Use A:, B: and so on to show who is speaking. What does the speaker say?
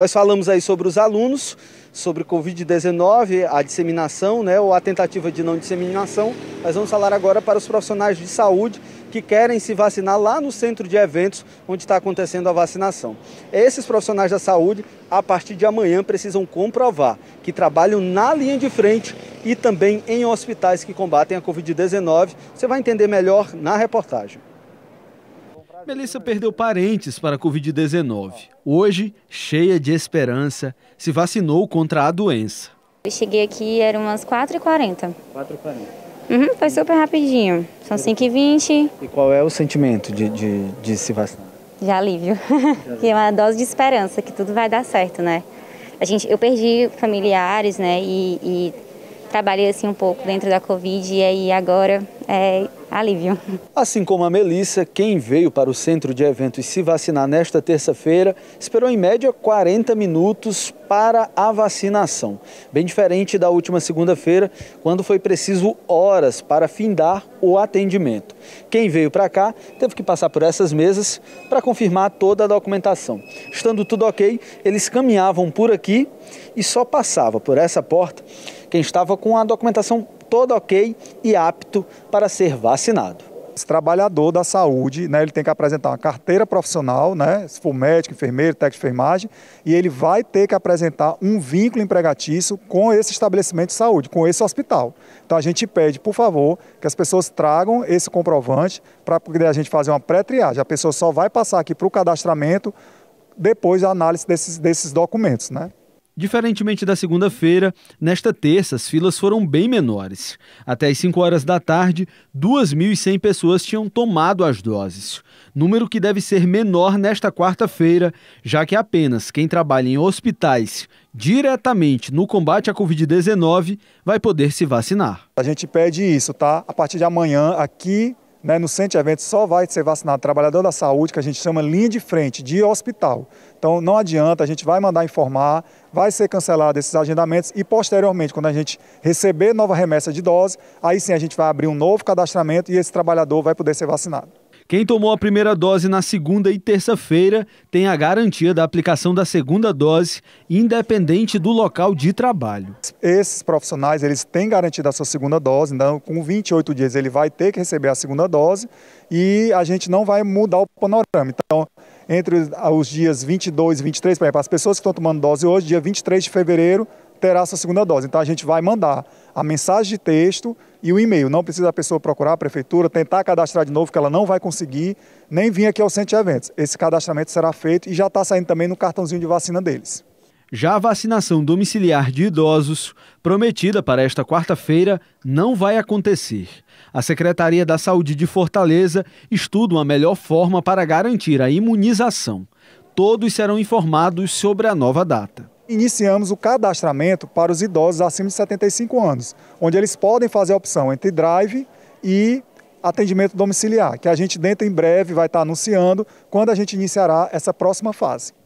A: Nós falamos aí sobre os alunos, sobre Covid-19, a disseminação né, ou a tentativa de não disseminação. Mas vamos falar agora para os profissionais de saúde que querem se vacinar lá no centro de eventos onde está acontecendo a vacinação. Esses profissionais da saúde, a partir de amanhã, precisam comprovar que trabalham na linha de frente e também em hospitais que combatem a Covid-19. Você vai entender melhor na reportagem. Melissa perdeu parentes para a Covid-19. Hoje, cheia de esperança, se vacinou contra a doença. Eu cheguei aqui, era umas 4h40. 4h40. Uhum, foi super rapidinho. São 5h20. E qual é o sentimento de, de, de se vacinar? De alívio. que é uma dose de esperança, que tudo vai dar certo, né? A gente, eu perdi familiares, né? E, e trabalhei assim um pouco dentro da Covid. E aí agora é, alívio. Assim como a Melissa, quem veio para o centro de eventos se vacinar nesta terça-feira esperou em média 40 minutos para a vacinação. Bem diferente da última segunda-feira, quando foi preciso horas para findar o atendimento. Quem veio para cá teve que passar por essas mesas para confirmar toda a documentação. Estando tudo ok, eles caminhavam por aqui e só passava por essa porta quem estava com a documentação
B: todo ok e apto para ser vacinado. Esse trabalhador da saúde, né, ele tem que apresentar uma carteira profissional, né, se for médico, enfermeiro, técnico de enfermagem, e ele vai ter que apresentar um vínculo empregatício com esse estabelecimento de saúde, com esse hospital. Então a gente pede, por favor, que as pessoas tragam esse comprovante para poder a gente fazer uma pré-triagem. A pessoa só vai passar aqui para o cadastramento depois da análise desses, desses documentos, né?
A: Diferentemente da segunda-feira, nesta terça as filas foram bem menores. Até as 5 horas da tarde, 2.100 pessoas tinham tomado as doses. Número que deve ser menor nesta quarta-feira, já que apenas quem trabalha em hospitais diretamente no combate à Covid-19 vai poder se vacinar.
B: A gente pede isso, tá? A partir de amanhã, aqui né, no Centro de Eventos só vai ser vacinado trabalhador da saúde, que a gente chama linha de frente, de hospital. Então não adianta, a gente vai mandar informar, vai ser cancelado esses agendamentos e posteriormente, quando a gente receber nova remessa de dose, aí sim a gente vai abrir um novo cadastramento e esse trabalhador vai poder ser vacinado. Quem
A: tomou a primeira dose na segunda e terça-feira tem a garantia da aplicação da segunda dose, independente do local de trabalho.
B: Esses profissionais, eles têm garantida da sua segunda dose, então com 28 dias ele vai ter que receber a segunda dose e a gente não vai mudar o panorama. Então, entre os dias 22 e 23, por exemplo, as pessoas que estão tomando dose hoje, dia 23 de fevereiro, terá essa segunda dose. Então a gente vai mandar a mensagem de texto e o e-mail. Não precisa a pessoa procurar a prefeitura, tentar cadastrar de novo, que ela não vai conseguir, nem vir aqui ao centro de eventos. Esse cadastramento será feito e já está saindo também no cartãozinho de vacina deles.
A: Já a vacinação domiciliar de idosos, prometida para esta quarta-feira, não vai acontecer. A Secretaria da Saúde de Fortaleza estuda uma melhor forma para garantir a imunização. Todos serão informados sobre a nova
B: data iniciamos o cadastramento para os idosos acima de 75 anos, onde eles podem fazer a opção entre drive e atendimento domiciliar, que a gente dentro em breve vai estar anunciando quando a gente iniciará essa próxima fase.